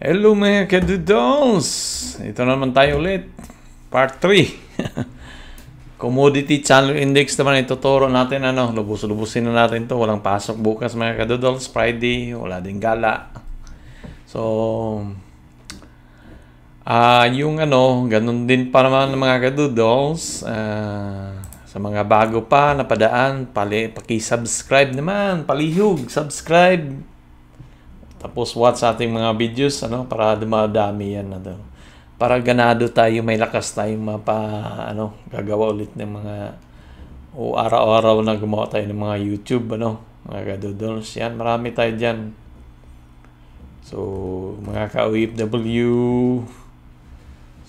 Hello mga kadudons! Ito naman tayo ulit. Part 3. Commodity Channel Index naman ituturo natin. Ano, lubos-lubusin na natin to. Walang pasok bukas mga kadudons. Friday, wala din gala. So, ah uh, yung ano, ganun din pa naman mga kadudons. Uh, ah, sa mga bago pa napadaan, pali, paki-subscribe naman. Palihug, subscribe tapos watch ating mga videos ano para dumadami yan na ano. Para ganado tayo, may lakas tayo mapa ano, gagawa ulit ng mga o araw-araw na gumawa tayo ng mga YouTube ano, mga gadodons yan, marami tayo diyan. So, mga ka-OFW,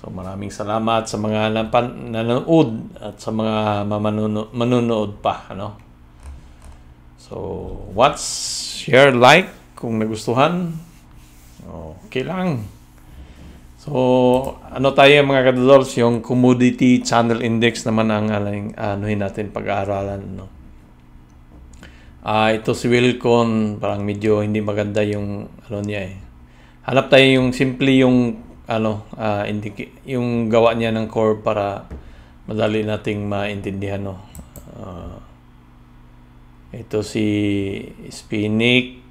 So maraming salamat sa mga napan, nanood at sa mga manunood, pa. Ano? So watch, share, like, kung nagustuhan, oh, okay lang. So, ano tayo mga kadolols, yung commodity channel index naman ang aling, anuhin natin pag-aaralan. No? Uh, ito si Wilcon, parang medyo hindi maganda yung ano niya eh. Hanap tayo yung simple yung ano, uh, yung gawa niya ng core para madali nating maintindihan no. Uh, ito si Spinnick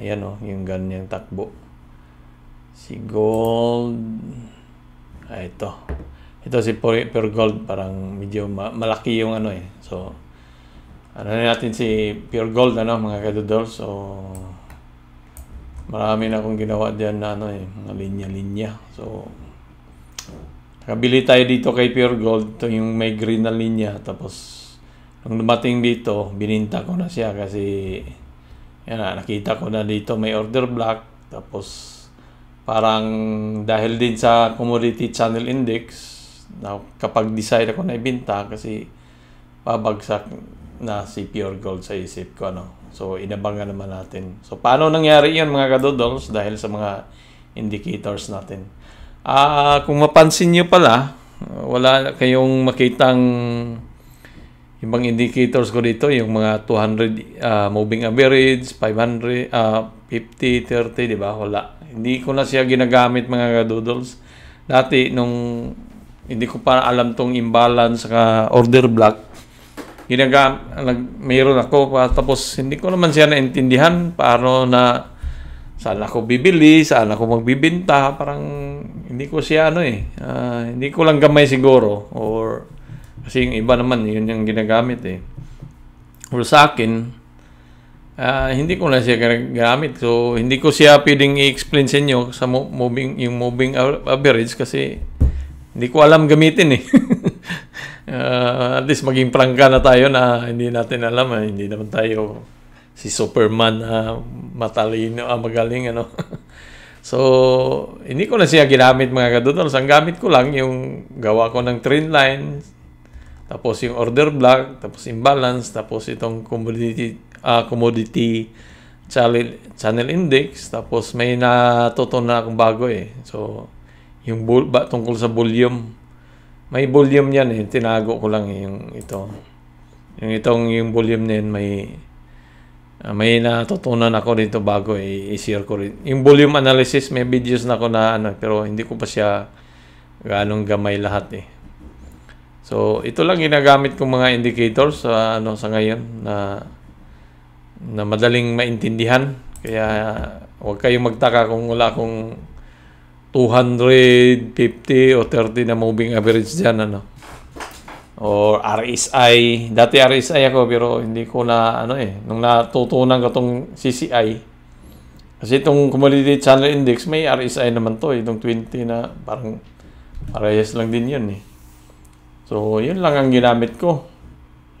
Ayan o, oh, yung ganyang takbo. Si gold. Ah, ito. Ito si pure, pure gold, parang medyo ma malaki yung ano eh. So, ano natin si pure gold, ano, mga kadudol. So, marami na akong ginawa dyan na ano eh, mga linya-linya. So, kabili tayo dito kay pure gold. Ito yung may green na linya. Tapos, nung dumating dito, bininta ko na siya kasi yan na, nakita ko na dito may order block. Tapos, parang dahil din sa commodity channel index, na kapag decide ako na ibinta kasi babagsak na si Pure Gold sa isip ko. Ano. So, inabangan naman natin. So, paano nangyari yun mga kadodols? Dahil sa mga indicators natin. Ah, uh, kung mapansin nyo pala, wala kayong makitang ibang indicators ko dito, yung mga 200 uh, ah, moving average, 500, uh, 50, 30, di ba? Wala. Hindi ko na siya ginagamit mga doodles. Dati, nung hindi ko pa alam tong imbalance sa order block, ginagam nag mayroon ako tapos hindi ko naman siya naintindihan paano na saan ako bibili, saan ako magbibinta, parang hindi ko siya ano eh, uh, hindi ko lang gamay siguro or kasi yung iba naman, yun yung ginagamit eh. Or sa akin, uh, hindi ko na siya gamit. So, hindi ko siya pwedeng i-explain sa inyo sa moving, yung moving average kasi hindi ko alam gamitin eh. uh, at least maging prangka na tayo na hindi natin alam. Eh. Hindi naman tayo si Superman na uh, matalino, uh, magaling ano. so, hindi ko na siya ginamit mga kadudol. Ang gamit ko lang yung gawa ko ng trend line, tapos yung order block, tapos imbalance, tapos itong commodity, uh, commodity channel, channel index, tapos may natutunan na akong bago eh. So, yung bull, ba, tungkol sa volume, may volume yan eh, tinago ko lang eh, yung ito. Yung itong yung volume na yun, may uh, may natutunan ako dito bago eh, i-share ko rin. Yung volume analysis, may videos na ako na ano, pero hindi ko pa siya ganong gamay lahat eh. So, ito lang ginagamit kong mga indicators sa uh, ano sa ngayon na na madaling maintindihan. Kaya huwag kayong magtaka kung wala akong 250 o 30 na moving average diyan ano. Or RSI. Dati RSI ako pero hindi ko na ano eh nung natutunan ko tong CCI kasi itong commodity channel index may RSI naman to, eh, itong 20 na parang parehas lang din 'yon eh. So, yun lang ang ginamit ko.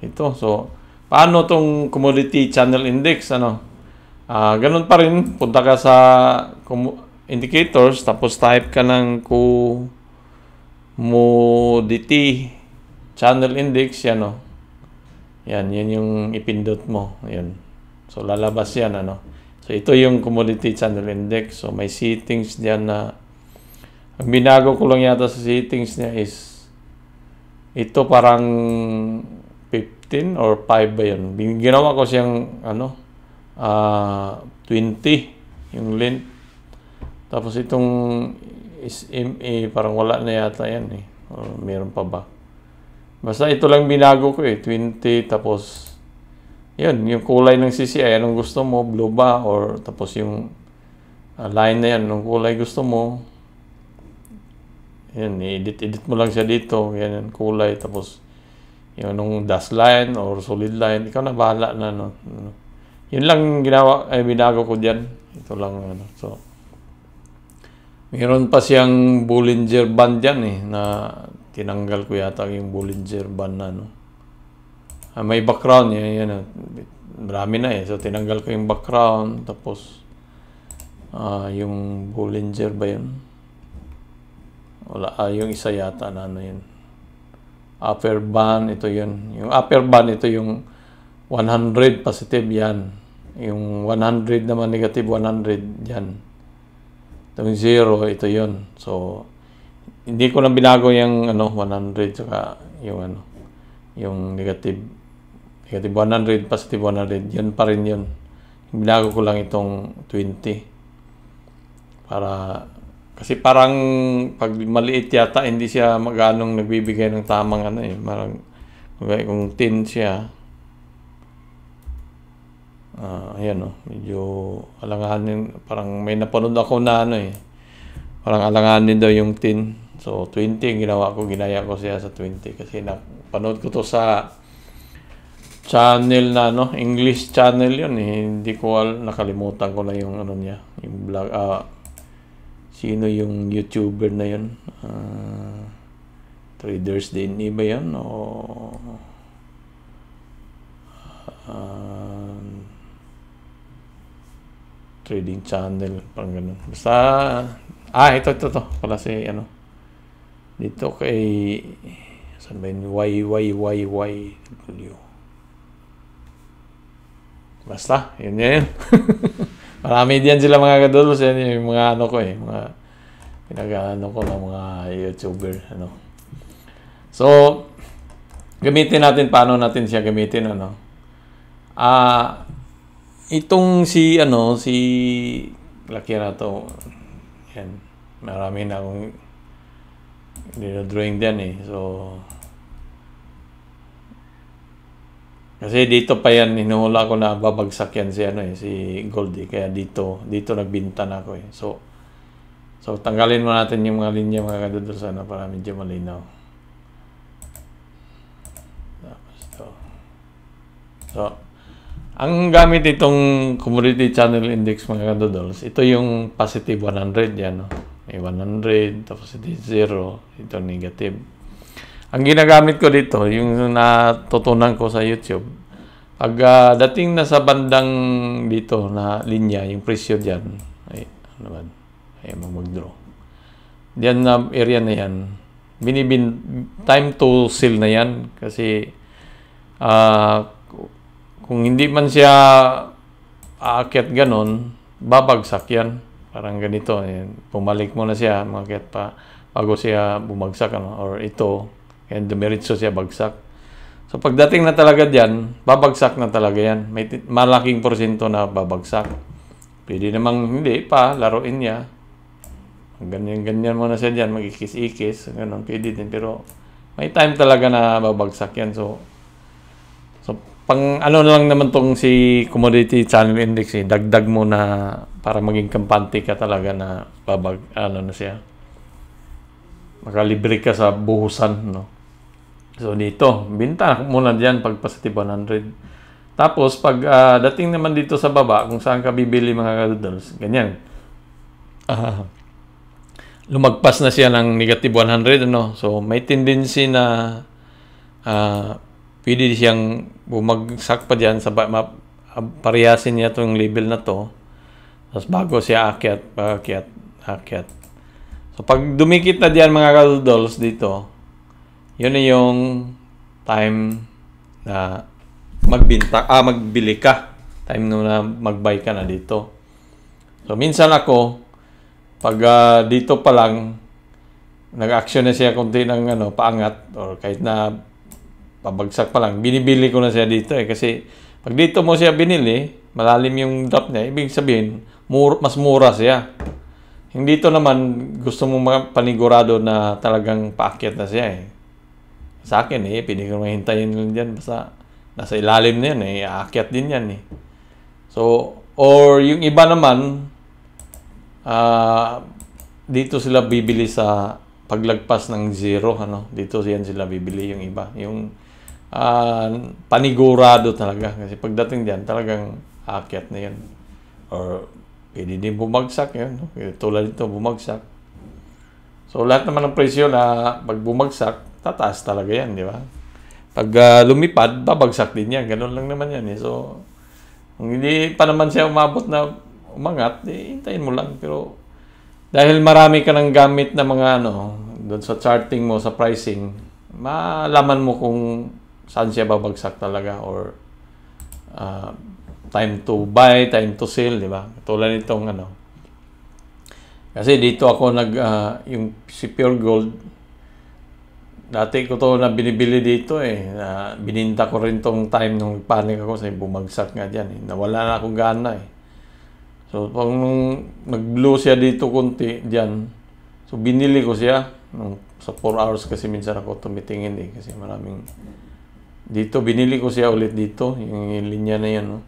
Ito. So, paano tong commodity channel index? Ano? Uh, ganun pa rin. Punta ka sa indicators. Tapos type ka ng commodity channel index. Yan, no? Oh. Yan. Yan yung ipindot mo. Yan. So, lalabas yan. Ano? So, ito yung commodity channel index. So, may settings diyan na ang binago ko lang yata sa settings niya is ito parang 15 or 5 ba yun? Ginawa ko siyang ano, uh, ah, 20 yung length. Tapos itong SMA parang wala na yata yan eh. Or meron pa ba? Basta ito lang binago ko eh. 20 tapos yun, yung kulay ng CCI, anong gusto mo? Blue ba? Or tapos yung uh, line na yan, anong kulay gusto mo? Yan, i-edit-edit mo lang siya dito. Yan ang kulay. Tapos, yung anong dash line or solid line. Ikaw na bahala na. No? Ano? Yun lang ginawa, ay binago ko diyan. Ito lang. Ano. So, meron pa siyang Bollinger Band diyan eh. Na tinanggal ko yata yung Bollinger Band na. No? Ah, may background. Yan, yan. Marami na eh. So, tinanggal ko yung background. Tapos, ah, yung Bollinger ba yun? Wala, ah, yung isa yata na ano yun. Upper band, ito yun. Yung upper band, ito yung 100 positive yan. Yung 100 naman negative 100 yan. Itong 0, ito yun. So, hindi ko lang binago yung ano, 100 saka yung ano, yung negative negative 100, positive 100. Yun pa rin yun. Binago ko lang itong 20 para kasi parang pag maliit yata, hindi siya maganong nagbibigay ng tamang ano eh. Marang, okay, kung tin siya, uh, ayan oh, medyo alanganin, parang may napanood ako na ano eh. Parang alanganin daw yung tin. So, 20 yung ginawa ko, ginaya ko siya sa 20 kasi napanood ko to sa channel na no, English channel yun eh. Hindi ko al nakalimutan ko na yung ano niya, yung vlog, ah, uh, Sino yung YouTuber na yun? Uh, traders din iba yan o uh, trading channel parang ganun. Basta ah ito ito to pala si ano dito kay saan ba yun? Y, Y, Y, Y, W. Basta, yun yan. Marami diyan sila mga kadolos. Yan eh, yung mga ano ko eh. Mga pinag-ano ko ng mga YouTuber. Ano. So, gamitin natin paano natin siya gamitin. Ano. Ah, uh, itong si ano, si laki na to. Yan. Marami na akong dinodrawing din eh. So, Kasi dito pa yan, hinuhula ko na babagsak yan si, ano, eh, si Goldie. Eh. Kaya dito, dito nagbinta na ako. Eh. So, so tanggalin mo natin yung mga linya mga kadudol sana para medyo malinaw. Tapos ito. So, ang gamit itong Community channel index mga kadudols, ito yung positive 100 yan. No? May 100, tapos ito 0, ito negative ang ginagamit ko dito, yung natutunan ko sa YouTube, pag uh, dating na sa bandang dito na linya, yung presyo dyan, ay, ano ba? Ay, mag-draw. Diyan na area na yan. Binibin, time to sell na yan kasi uh, kung hindi man siya aakyat ganun, babagsak yan. Parang ganito, yan. Eh, pumalik muna siya, makakit pa bago siya bumagsak ano, or ito, And dumiritso siya bagsak. So pagdating na talaga diyan, babagsak na talaga yan. May malaking porsyento na babagsak. Pwede namang hindi pa, laruin niya. Ganyan-ganyan muna siya dyan, magikis-ikis, ganun, pwede din. Pero may time talaga na babagsak yan. So, so pang ano lang naman tong si commodity channel index, eh, dagdag mo na para maging kampante ka talaga na babag, ano na siya. Makalibre ka sa buhusan, no? So dito, binta muna diyan pagpa sa 100. Tapos pag uh, dating naman dito sa baba kung saan ka bibili mga kadoodles, ganyan. Uh, lumagpas na siya ng negative 100 ano. So may tendency na uh, pwede siyang bumagsak pa diyan sa map pariyasin niya tong level na to. Tapos bago siya akyat, akyat, akyat. So pag dumikit na diyan mga kadoodles dito, yun na yung time na magbinta, ah, magbili ka. Time no na mag-buy ka na dito. So, minsan ako, pag uh, dito pa lang, nag-action na siya konti ng ano, paangat or kahit na pabagsak pa lang, binibili ko na siya dito eh. Kasi pag dito mo siya binili, malalim yung drop niya, ibig sabihin, mur- mas mura siya. yung dito naman gusto mo panigurado na talagang paakyat na siya eh. Sa akin eh, pwede ko mahintayin lang dyan. Basta nasa ilalim na yan eh. Aakyat din yan eh. So, or yung iba naman, uh, dito sila bibili sa paglagpas ng zero. Ano? Dito yan sila bibili yung iba. Yung uh, panigurado talaga. Kasi pagdating dyan, talagang aakyat na yan. Or pwede din bumagsak yan. No? Tulad ito, bumagsak. So lahat naman ng presyo na pag bumagsak, tataas talaga yan, di ba? Pag uh, lumipad, babagsak din yan. Ganun lang naman yan. Eh. So, kung hindi pa naman siya umabot na umangat, eh, hintayin mo lang. Pero, dahil marami ka ng gamit na mga ano, doon sa charting mo, sa pricing, malaman mo kung saan siya babagsak talaga or uh, time to buy, time to sell, di ba? Tulad nitong ano. Kasi dito ako nag, uh, yung si Pure Gold, Dati ko to na binibili dito eh. Na bininta ko rin tong time nung panic ako sa bumagsak nga diyan. Eh. Nawala na akong gana eh. So pag nung nag blue siya dito konti diyan. So binili ko siya nung sa 4 hours kasi minsan ako tumitingin eh kasi maraming dito binili ko siya ulit dito yung linya na yan no.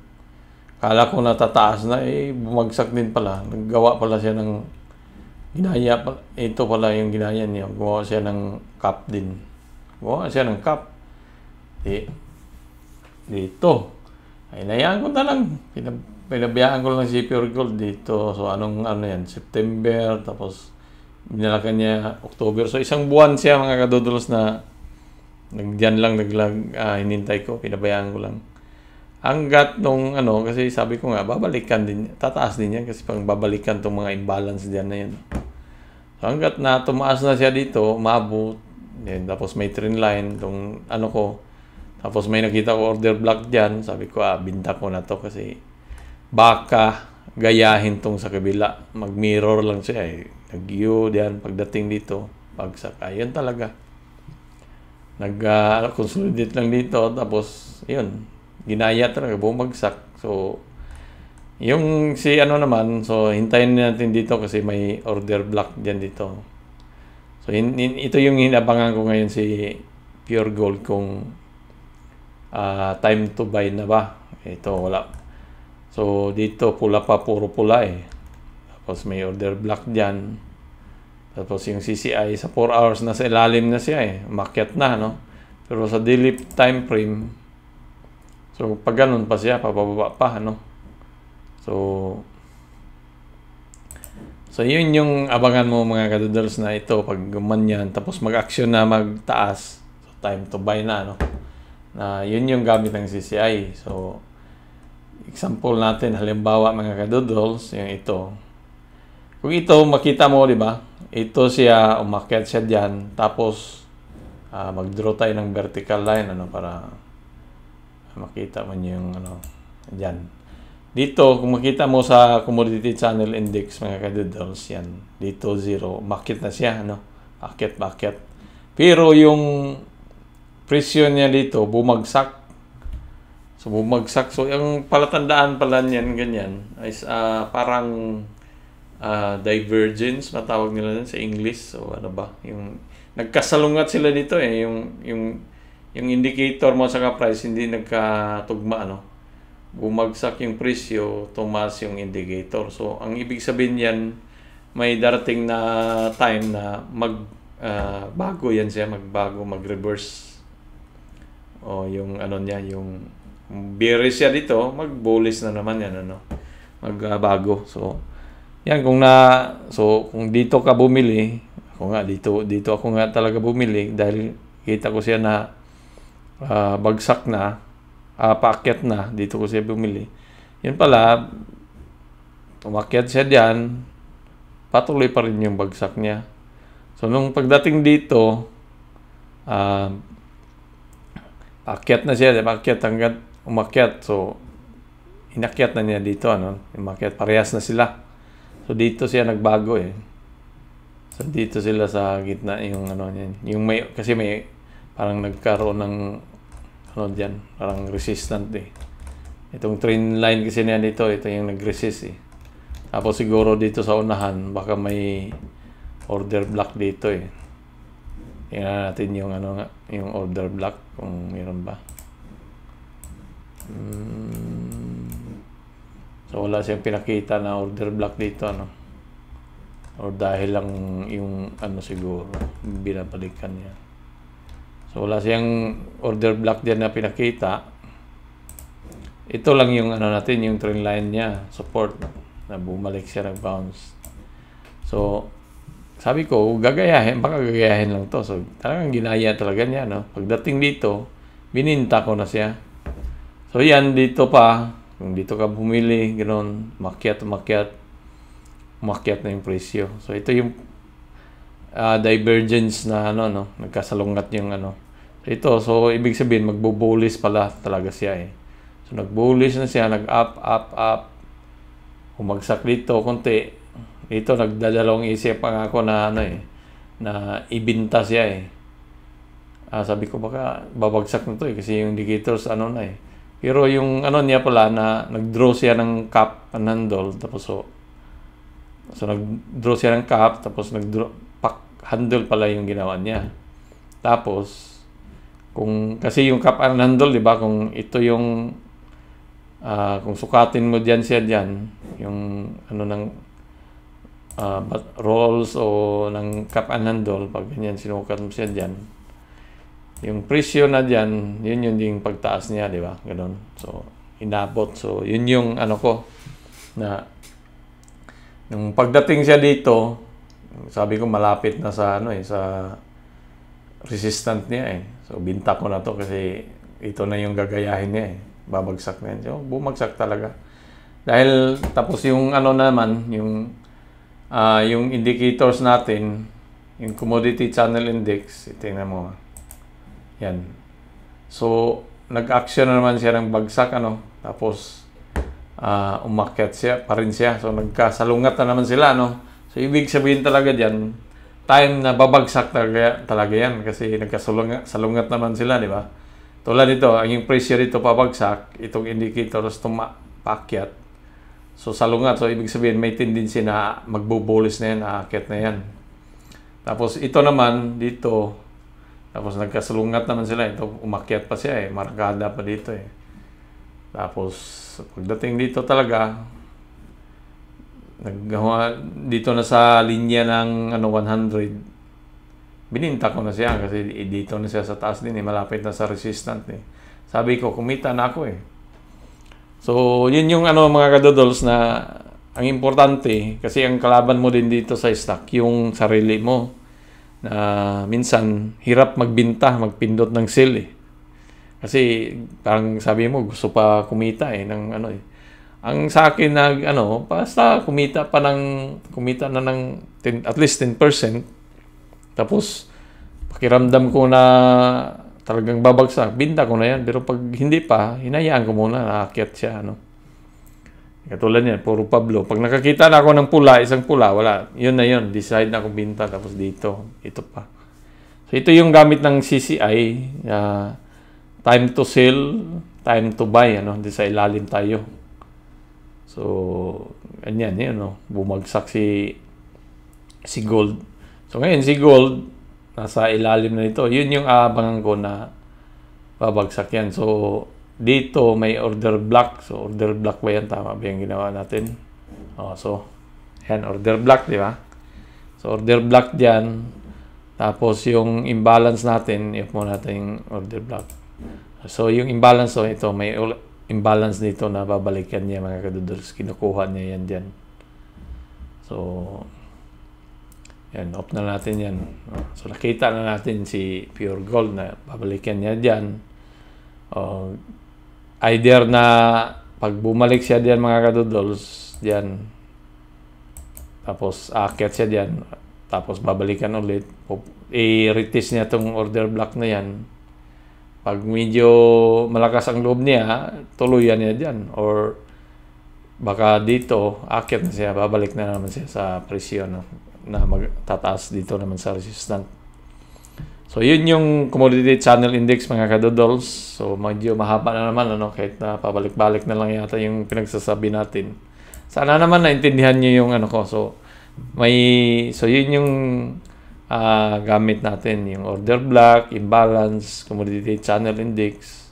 Kala ko natataas na eh bumagsak din pala. Naggawa pala siya ng Ginaya pa, ito pala yung ginaya niya. Gumawa siya ng cup din. Gumawa siya ng cup. Di, dito. Ay, nayaan ko na lang. Pinab pinabayaan ko lang si Pure Gold dito. So, anong ano yan? September, tapos binalakan niya October. So, isang buwan siya mga kadodolos na nagdiyan lang, naglag, ah, hinintay ko. Pinabayaan ko lang hanggat nung ano, kasi sabi ko nga, babalikan din, tataas din yan kasi pang babalikan tong mga imbalance diyan na yan. So, hanggat na tumaas na siya dito, maabot, yan, tapos may trend line, tong ano ko, tapos may nakita ko order block diyan, sabi ko, ah, binta ko na to kasi baka gayahin tong sa kabila. Mag-mirror lang siya eh. nag yo diyan, pagdating dito, bagsak. Ayun talaga. Nag-consolidate ah, uh, lang dito, tapos, yun, ginaya talaga, bumagsak. So, yung si ano naman, so hintayin natin dito kasi may order block dyan dito. So, in, in, ito yung hinabangan ko ngayon si Pure Gold kung uh, time to buy na ba. Ito, wala. So, dito, pula pa, puro pula eh. Tapos may order block dyan. Tapos yung CCI, sa 4 hours na sa ilalim na siya eh. Makyat na, no? Pero sa daily time frame, So, pag ganun pa siya, pababa pa, ano? So, so yun yung abangan mo mga kadudals na ito pag gumanyan, tapos mag-action na magtaas. So, time to buy na, ano? Na yun yung gamit ng CCI. So, example natin, halimbawa mga kadudals, yung ito. Kung ito, makita mo, di ba? Ito siya, umakyat siya dyan, tapos uh, mag-draw tayo ng vertical line, ano, para makita mo nyo yung ano, dyan. Dito, kung makita mo sa commodity channel index, mga kadudals, yan. Dito, zero. Market na siya, ano? Market, market. Pero yung presyo niya dito, bumagsak. So, bumagsak. So, yung palatandaan pala niyan, ganyan, is uh, parang uh, divergence, matawag nila sa English. So, ano ba? Yung, nagkasalungat sila dito eh. Yung, yung yung indicator mo sa price hindi nagkatugma no? bumagsak yung presyo tumaas yung indicator so ang ibig sabihin yan may darating na time na mag uh, bago yan siya magbago mag reverse o yung ano niya yung bearish siya dito mag bullish na naman yan ano magbago uh, so yan kung na so kung dito ka bumili ako nga dito dito ako nga talaga bumili dahil kita ko siya na uh, bagsak na, uh, paakyat na, dito ko siya bumili. Yun pala, umakyat siya diyan, patuloy pa rin yung bagsak niya. So, nung pagdating dito, uh, ah, packet na siya, packet hanggang umakyat. So, inakyat na niya dito, ano? Umakyat, parehas na sila. So, dito siya nagbago eh. So, dito sila sa gitna yung ano niyan. Yung may, kasi may parang nagkaroon ng ano dyan, parang resistant eh. Itong train line kasi niyan dito, ito yung nag-resist eh. Tapos siguro dito sa unahan, baka may order block dito eh. Tingnan natin yung ano nga, yung order block kung meron ba. Hmm. So wala siyang pinakita na order block dito ano. Or dahil lang yung ano siguro binabalikan niya. So wala siyang order block dyan na pinakita. Ito lang yung ano natin, yung trend line niya, support na bumalik siya nag-bounce. So sabi ko, gagayahin, baka gagayahin lang to. So talagang ginaya talaga niya, no? Pagdating dito, bininta ko na siya. So yan, dito pa, kung dito ka bumili, ganoon, makyat, makyat, makyat na yung presyo. So ito yung uh, divergence na ano, no? nagkasalungat yung ano, ito, so ibig sabihin magbo-bullish pala talaga siya eh. So nag-bullish na siya, nag-up, up, up. Umagsak dito konti. Ito, nagdadalawang isip ang ako na ano eh, na ibinta siya eh. Ah, sabi ko baka babagsak na to eh, kasi yung indicators ano na eh. Pero yung ano niya pala na nag-draw siya ng cup and handle tapos so so nag-draw siya ng cup, tapos nag-draw pack handle pala yung ginawa niya. Tapos kung, kasi yung cup and handle, di ba, kung ito yung, uh, kung sukatin mo diyan siya diyan, yung ano ng uh, rolls o ng cup and handle, pag ganyan sinukat mo siya diyan. yung presyo na diyan, yun yun yung pagtaas niya, di ba? Ganun. So, inabot. So, yun yung ano ko, na nung pagdating siya dito, sabi ko malapit na sa ano eh, sa resistant niya eh. So, binta ko na to kasi ito na yung gagayahin niya eh. Babagsak na yan. So, bumagsak talaga. Dahil tapos yung ano naman, yung uh, yung indicators natin, yung commodity channel index, itingnan mo. Yan. So, nag-action na naman siya ng bagsak ano, tapos uh, umakyat siya pa rin siya. So, nagkasalungat na naman sila no. So, ibig sabihin talaga diyan time na babagsak talaga, talaga yan kasi nagkasalungat naman sila, di ba? Tulad nito, ang yung pressure dito pabagsak, itong indicators tumakyat. So salungat, so ibig sabihin may tendency na magbubulis na yan, aakyat na yan. Tapos ito naman dito, tapos nagkasalungat naman sila, ito umakyat pa siya eh, markada pa dito eh. Tapos pagdating dito talaga, naggawa dito na sa linya ng ano 100 bininta ko na siya kasi dito na siya sa taas din eh malapit na sa resistant eh sabi ko kumita na ako eh so yun yung ano mga kadodols na ang importante kasi ang kalaban mo din dito sa stock yung sarili mo na minsan hirap magbinta magpindot ng sell eh kasi parang sabi mo gusto pa kumita eh ng ano eh ang sa akin nag ano, basta kumita pa ng kumita na ng 10, at least 10%. Tapos pakiramdam ko na talagang babagsak, binta ko na yan. Pero pag hindi pa, hinayaan ko muna, nakakyat siya. Ano. Katulad niyan, puro Pablo. Pag nakakita na ako ng pula, isang pula, wala. Yun na yun, decide na akong binta. Tapos dito, ito pa. So ito yung gamit ng CCI, uh, ah, time to sell, time to buy. Ano, hindi sa ilalim tayo. So, ganyan yun, no? Bumagsak si, si Gold. So, ngayon, si Gold, nasa ilalim na ito. Yun yung aabangan ko na babagsak yan. So, dito may order block. So, order block ba yan? Tama ba yung ginawa natin? Oh, so, yan, order block, di ba? So, order block dyan. Tapos, yung imbalance natin, if mo natin yung order block. So, yung imbalance, so, ito, may imbalance nito na babalikan niya mga kaduduls. Kinukuha niya yan dyan. So, yan, off na natin yan. So, nakita na natin si Pure Gold na babalikan niya dyan. Uh, either na pag bumalik siya dyan mga kaduduls, dyan, tapos akit siya dyan, tapos babalikan ulit, i-retest niya tong order block na yan, pag medyo malakas ang loob niya, tuluyan niya dyan. Or baka dito, akit na siya, babalik na naman siya sa presyon no? na magtataas dito naman sa resistant. So, yun yung commodity channel index mga kadodols. So, medyo mahaba na naman, ano, kahit na pabalik-balik na lang yata yung pinagsasabi natin. Sana naman naintindihan niyo yung ano ko. So, may, so yun yung uh, gamit natin yung order block, imbalance, commodity channel index.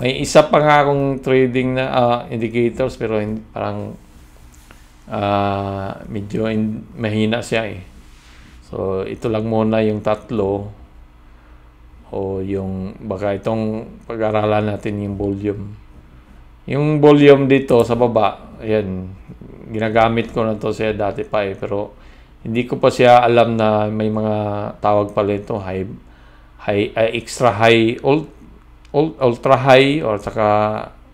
May isa pa nga akong trading na uh, indicators pero in, parang uh, medyo in, mahina siya eh. So ito lang muna yung tatlo o yung baka itong pag-aralan natin yung volume. Yung volume dito sa baba, ayan, ginagamit ko na to siya dati pa eh, pero hindi ko pa siya alam na may mga tawag pala ito, high, high uh, extra high, old, old, ultra high, or saka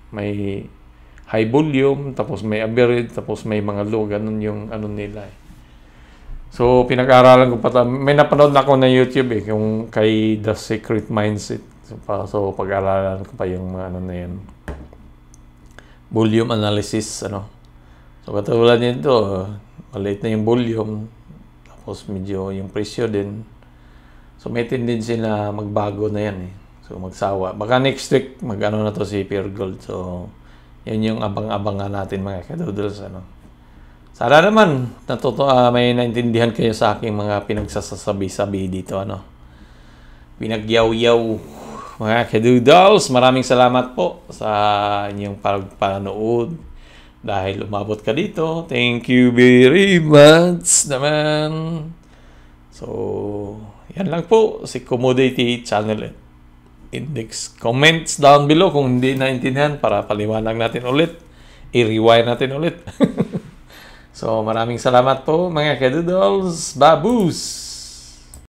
may high volume, tapos may average, tapos may mga low, ganun yung ano nila. Eh. So, pinag aaralan ko pa. May napanood na ako na YouTube eh, yung kay The Secret Mindset. So, pa, so pag aaralan ko pa yung mga ano na yan. Volume analysis, ano. So, katulad nito, maliit na yung volume. Tapos medyo yung presyo din. So may tendency na magbago na yan eh. So magsawa. Baka next week magano na to si Pure Gold. So yun yung abang-abangan natin mga kadoodles. Ano? Sana naman natuto, uh, may naintindihan kayo sa aking mga pinagsasasabi-sabi dito. Ano? Pinagyaw-yaw mga kadoodles. Maraming salamat po sa inyong panood dahil umabot ka dito. Thank you very much naman. So, yan lang po si Commodity Channel Index. Comments down below kung hindi naintindihan para paliwanag natin ulit. I-rewire natin ulit. so, maraming salamat po mga kadoodles. Baboos!